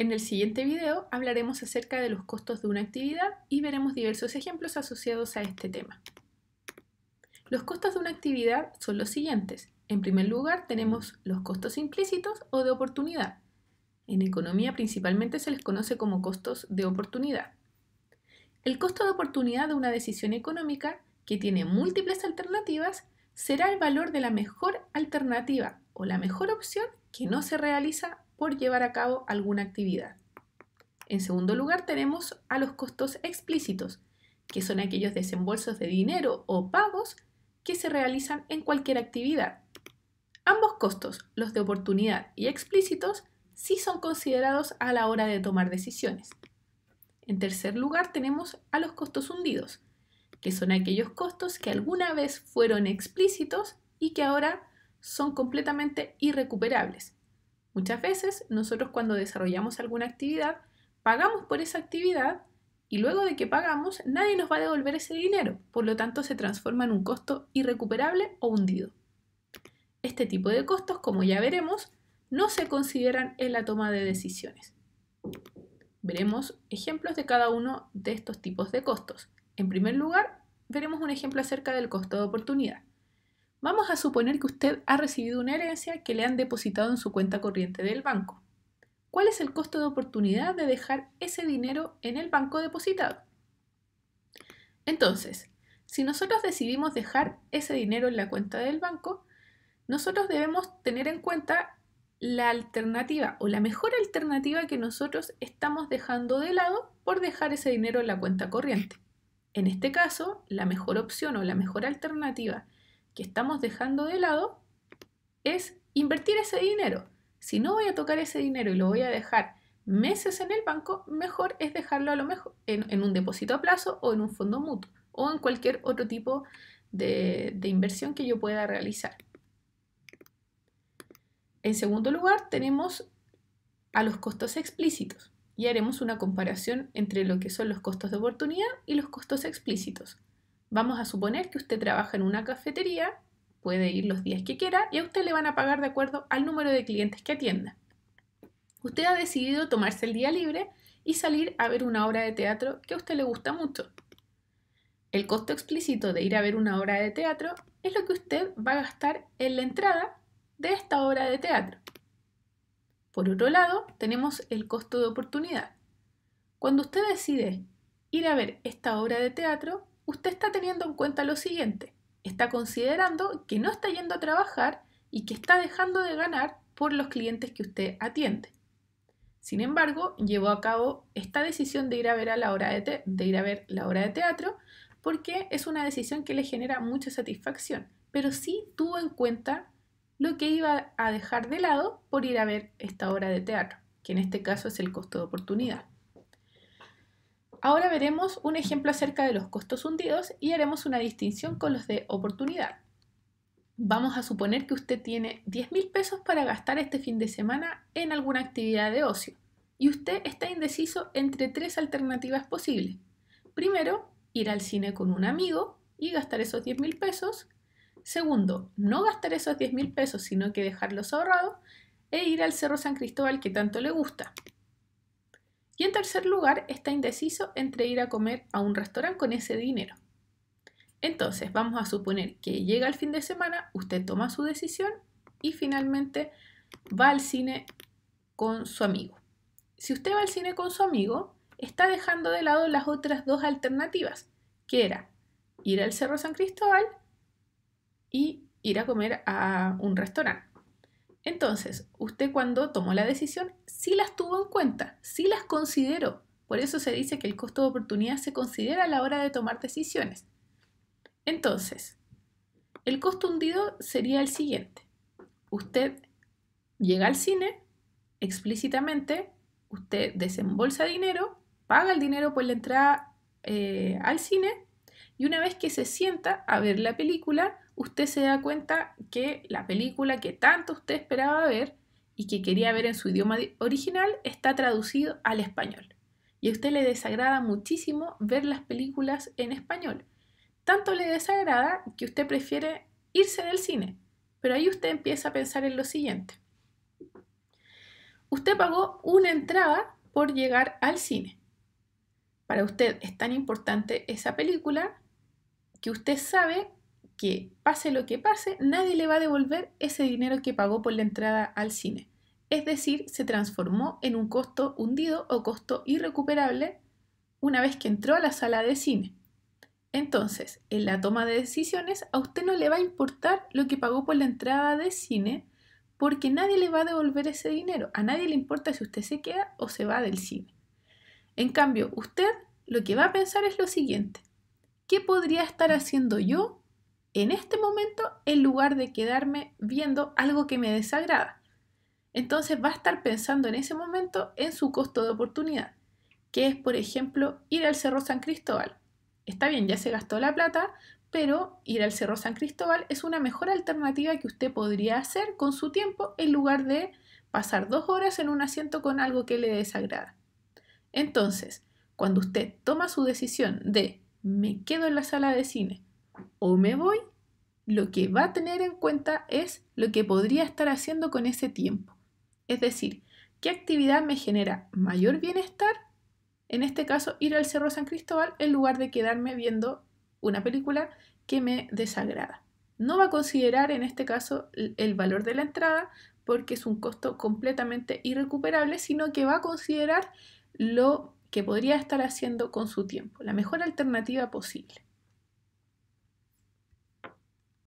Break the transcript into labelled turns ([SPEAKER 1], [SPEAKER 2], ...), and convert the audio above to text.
[SPEAKER 1] En el siguiente video hablaremos acerca de los costos de una actividad y veremos diversos ejemplos asociados a este tema. Los costos de una actividad son los siguientes. En primer lugar tenemos los costos implícitos o de oportunidad. En economía principalmente se les conoce como costos de oportunidad. El costo de oportunidad de una decisión económica que tiene múltiples alternativas será el valor de la mejor alternativa o la mejor opción que no se realiza por llevar a cabo alguna actividad. En segundo lugar, tenemos a los costos explícitos, que son aquellos desembolsos de dinero o pagos que se realizan en cualquier actividad. Ambos costos, los de oportunidad y explícitos, sí son considerados a la hora de tomar decisiones. En tercer lugar, tenemos a los costos hundidos, que son aquellos costos que alguna vez fueron explícitos y que ahora son completamente irrecuperables, Muchas veces nosotros cuando desarrollamos alguna actividad, pagamos por esa actividad y luego de que pagamos, nadie nos va a devolver ese dinero, por lo tanto se transforma en un costo irrecuperable o hundido. Este tipo de costos, como ya veremos, no se consideran en la toma de decisiones. Veremos ejemplos de cada uno de estos tipos de costos. En primer lugar, veremos un ejemplo acerca del costo de oportunidad. Vamos a suponer que usted ha recibido una herencia que le han depositado en su cuenta corriente del banco. ¿Cuál es el costo de oportunidad de dejar ese dinero en el banco depositado? Entonces, si nosotros decidimos dejar ese dinero en la cuenta del banco, nosotros debemos tener en cuenta la alternativa o la mejor alternativa que nosotros estamos dejando de lado por dejar ese dinero en la cuenta corriente. En este caso, la mejor opción o la mejor alternativa que estamos dejando de lado es invertir ese dinero. Si no voy a tocar ese dinero y lo voy a dejar meses en el banco, mejor es dejarlo a lo mejor en, un depósito a plazo o en un fondo mutuo o en cualquier otro tipo de inversión que yo pueda realizar. En segundo lugar, tenemos a los costos explícitos y haremos una comparación entre lo que son los costos de oportunidad y los costos explícitos. Vamos a suponer que usted trabaja en una cafetería, puede ir los días que quiera y a usted le van a pagar de acuerdo al número de clientes que atienda. Usted ha decidido tomarse el día libre y salir a ver una obra de teatro que a usted le gusta mucho. El costo explícito de ir a ver una obra de teatro es lo que usted va a gastar en la entrada de esta obra de teatro. Por otro lado, tenemos el costo de oportunidad. Cuando usted decide ir a ver esta obra de teatro, usted está teniendo en cuenta lo siguiente. Está considerando que no está yendo a trabajar y que está dejando de ganar por los clientes que usted atiende. Sin embargo, llevó a cabo esta decisión de ir a ver, la hora de, la obra de teatro porque es una decisión que le genera mucha satisfacción, pero sí tuvo en cuenta lo que iba a dejar de lado por ir a ver esta obra de teatro, que en este caso es el costo de oportunidad. Ahora veremos un ejemplo acerca de los costos hundidos y haremos una distinción con los de oportunidad. Vamos a suponer que usted tiene 10 mil pesos para gastar este fin de semana en alguna actividad de ocio y usted está indeciso entre tres alternativas posibles. Primero, ir al cine con un amigo y gastar esos 10 mil pesos. Segundo, no gastar esos 10 mil pesos, sino que dejarlos ahorrados e ir al Cerro San Cristóbal que tanto le gusta. Y en tercer lugar, está indeciso entre ir a comer a un restaurante con ese dinero. Entonces, vamos a suponer que llega el fin de semana, usted toma su decisión y finalmente va al cine con su amigo. Si usted va al cine con su amigo, está dejando de lado las otras dos alternativas, que era ir al Cerro San Cristóbal y ir a comer a un restaurante. Entonces, usted cuando tomó la decisión, sí las tuvo en cuenta, sí las consideró. Por eso se dice que el costo de oportunidad se considera a la hora de tomar decisiones. Entonces, el costo hundido sería el siguiente. Usted llega al cine explícitamente, usted desembolsa dinero, paga el dinero por la entrada eh, al cine y una vez que se sienta a ver la película, usted se da cuenta que la película que tanto usted esperaba ver y que quería ver en su idioma original está traducido al español. Y a usted le desagrada muchísimo ver las películas en español. Tanto le desagrada que usted prefiere irse del cine. Pero ahí usted empieza a pensar en lo siguiente. Usted pagó una entrada por llegar al cine. Para usted es tan importante esa película que usted sabe que pase lo que pase, nadie le va a devolver ese dinero que pagó por la entrada al cine. Es decir, se transformó en un costo hundido o costo irrecuperable una vez que entró a la sala de cine. Entonces, en la toma de decisiones, a usted no le va a importar lo que pagó por la entrada de cine porque nadie le va a devolver ese dinero. A nadie le importa si usted se queda o se va del cine. En cambio, usted lo que va a pensar es lo siguiente. ¿Qué podría estar haciendo yo en este momento en lugar de quedarme viendo algo que me desagrada. Entonces va a estar pensando en ese momento en su costo de oportunidad, que es, por ejemplo, ir al Cerro San Cristóbal. Está bien, ya se gastó la plata, pero ir al Cerro San Cristóbal es una mejor alternativa que usted podría hacer con su tiempo en lugar de pasar dos horas en un asiento con algo que le desagrada. Entonces, cuando usted toma su decisión de me quedo en la sala de cine o me voy, lo que va a tener en cuenta es lo que podría estar haciendo con ese tiempo. Es decir, ¿qué actividad me genera mayor bienestar? En este caso, ir al Cerro San Cristóbal en lugar de quedarme viendo una película que me desagrada. No va a considerar en este caso el valor de la entrada porque es un costo completamente irrecuperable, sino que va a considerar lo que podría estar haciendo con su tiempo, la mejor alternativa posible.